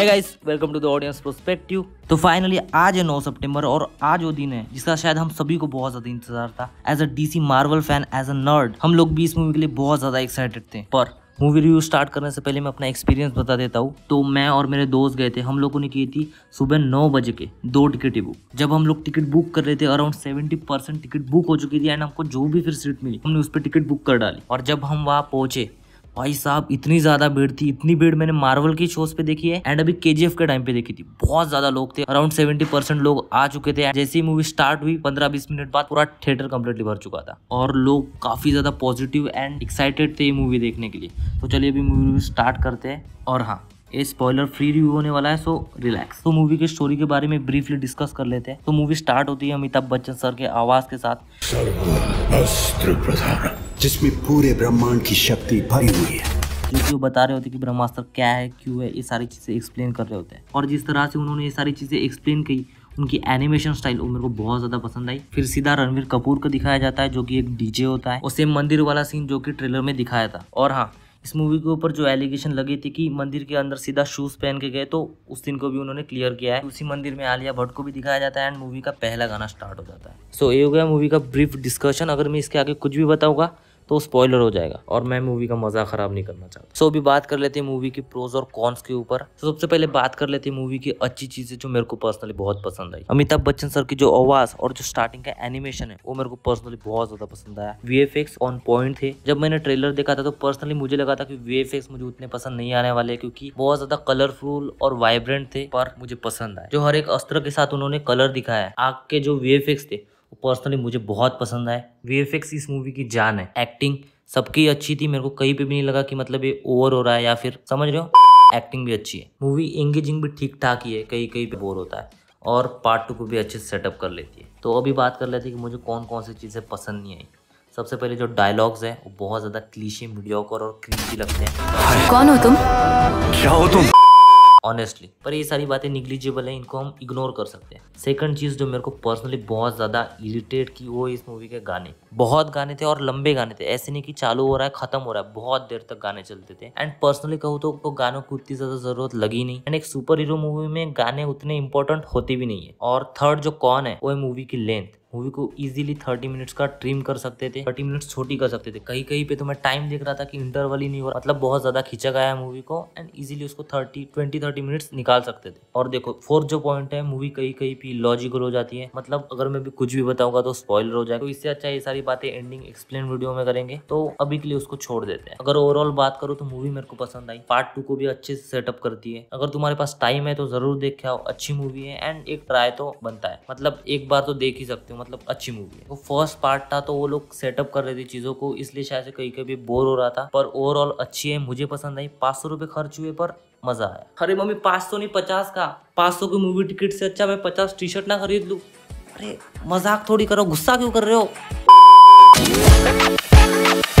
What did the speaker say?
है guys welcome to the audience prospective तो finally आज है 9 सितंबर और आज वो दिन है जिसका शायद हम सभी को बहुत ज्यादा इंतजार था as a DC Marvel fan as a nerd हम लोग भी इस मूवी के लिए बहुत ज्यादा एक्साइटेड थे पर मूवी रिव्यू स्टार्ट करने से पहले मैं अपना एक्सपीरियंस बता देता हूँ तो मैं और मेरे दोस्त गए थे हम लोगों ने की थी सुबह नौ बजे के दो टिकट बुक जब हम लोग टिकट बुक कर रहे थे around seventy percent ticket book हो चुकी थी एंड हमको जो भी फिर सीट मिली हमने उस पर टिकट बुक कर डाली और जब हम वहाँ पहुंचे भाई साहब इतनी ज्यादा भीड़ थी इतनी भीड़ मैंने मार्वल की शोज पे देखी है एंड अभी के के टाइम पे देखी थी बहुत ज्यादा लोग थे अराउंड सेवेंटी परसेंट लोग आ चुके थे जैसे ही मूवी स्टार्ट हुई पंद्रह बीस मिनट बाद पूरा थिएटर कम्प्लीटली भर चुका था और लोग काफी ज्यादा पॉजिटिव एंड एक्साइटेड थे ये मूवी देखने के लिए तो चलिए अभी मूवी स्टार्ट करते हैं और हाँ ये स्पॉइलर फ्री रिव्यू होने वाला है सो रिलैक्स तो मूवी के स्टोरी के बारे में ब्रीफली डिस्कस कर लेते हैं तो मूवी स्टार्ट होती है अमिताभ बच्चन सर के आवाज के साथ जिसमें पूरे ब्रह्मांड की शक्ति भरी हुई है क्योंकि वो बता रहे होते कि ब्रह्मास्त्र क्या है क्यों है ये सारी चीज़ें एक्सप्लेन कर रहे होते हैं और जिस तरह से उन्होंने ये सारी चीज़ें एक्सप्लेन की उनकी एनिमेशन स्टाइल वो मेरे को बहुत ज़्यादा पसंद आई फिर सीधा रणवीर कपूर को दिखाया जाता है जो कि एक डीजे होता है और सेम मंदिर वाला सीन जो कि ट्रेलर में दिखाया था और हाँ इस मूवी के ऊपर जो एलिगेशन लगी थी कि मंदिर के अंदर सीधा शूज़ पहन के गए तो उस दिन को भी उन्होंने क्लियर किया है उसी मंदिर में आलिया भट्ट को भी दिखाया जाता है एंड मूवी का पहला गाना स्टार्ट हो जाता है सो so, ये हो गया मूवी का ब्रीफ डिस्कशन अगर मैं इसके आगे कुछ भी बताऊंगा तो स्पॉयलर हो जाएगा और मैं मूवी का मजा खराब नहीं करना चाहता सो अभी बात कर लेते हैं मूवी की प्रोज और कॉन्स के ऊपर तो सबसे पहले बात कर लेते हैं मूवी की अच्छी चीजें जो मेरे को पर्सनली बहुत पसंद आई अमिताभ बच्चन सर की जो आवाज और जो स्टार्टिंग का एनिमेशन है वो मेरे को पर्सनली बहुत ज्यादा पसंद आया वी ऑन पॉइंट थे जब मैंने ट्रेलर देखा था तो पर्सनली मुझे लगा था कि वी मुझे उतने पसंद नहीं आने वाले क्योंकि बहुत ज्यादा कलरफुल और वाइब्रेंट थे पर मुझे पसंद आया जो हर एक अस्त्र के साथ उन्होंने कलर दिखाया आग के जो वी थे वो पर्सनली मुझे बहुत पसंद आए वी इस मूवी की जान है एक्टिंग सबकी अच्छी थी मेरे को कहीं पे भी नहीं लगा कि मतलब ये ओवर हो रहा है या फिर समझ रहे हो एक्टिंग भी अच्छी है मूवी एंगेजिंग भी ठीक ठाक ही है कहीं कहीं पे बोर होता है और पार्ट टू को भी अच्छे से सेटअप कर लेती है तो अभी बात कर लेते हैं कि मुझे कौन कौन सी चीज़ें पसंद नहीं आई सबसे पहले जो डायलॉग्स हैं वो बहुत ज़्यादा क्लीशी मीडियोकर और क्रीजी लगते हैं कौन हो तुम क्या हो तुम ऑनेस्टली पर ये सारी बातें निग्लिजिबल है इनको हम इग्नोर कर सकते हैं सेकंड चीज़ जो मेरे को पर्सनली बहुत ज़्यादा इरिटेट की वो इस मूवी के गाने बहुत गाने थे और लंबे गाने थे ऐसे नहीं कि चालू हो रहा है खत्म हो रहा है बहुत देर तक गाने चलते थे एंड पर्सनली कहूँ तो, तो गानों को उतनी ज़्यादा ज़रूरत लगी नहीं एंड एक सुपर हीरो मूवी में गाने उतने इंपॉर्टेंट होते भी नहीं है और थर्ड जो कौन है वो है मूवी की लेंथ मूवी को इजीली थर्टी मिनट्स का ट्रिम कर सकते थे थर्टी मिनट्स छोटी कर सकते थे कहीं कहीं पे तो मैं टाइम देख रहा था कि इंटरवल ही नहीं हो रहा मतलब बहुत ज़्यादा खींचा गया है मूवी को एंड इजीली उसको थर्टी ट्वेंटी थर्टी मिनट्स निकाल सकते थे और देखो फोर्थ जो पॉइंट है मूवी कहीं कहीं भी लॉजिकल हो जाती है मतलब अगर मैं भी कुछ भी बताऊंगा तो स्पॉइलर हो जाएगा तो इससे अच्छा ये सारी बातें एंडिंग एक्सप्लेन वीडियो में करेंगे तो अभी के लिए उसको छोड़ देते हैं अगर ओवरऑल बात करो तो मूवी मेरे को पसंद आई पार्ट टू को भी अच्छे से सेटअप करती है अगर तुम्हारे पास टाइम है तो जरूर देख के आओ अच्छी मूवी है एंड एक ट्राई तो बनता है मतलब एक बार तो देख ही सकते हो मतलब अच्छी मूवी है वो फर्स्ट पार्ट था तो वो लोग सेटअप कर रहे थे चीज़ों को इसलिए शायद से कहीं कभी बोर हो रहा था पर ओवरऑल अच्छी है मुझे पसंद आई पाँच सौ रुपए खर्च हुए पर मज़ा आया अरे मम्मी पाँच सौ नहीं पचास का पाँच सौ की मूवी टिकट से अच्छा मैं पचास टी शर्ट ना खरीद लू अरे मजाक थोड़ी करो गुस्सा क्यों कर रहे हो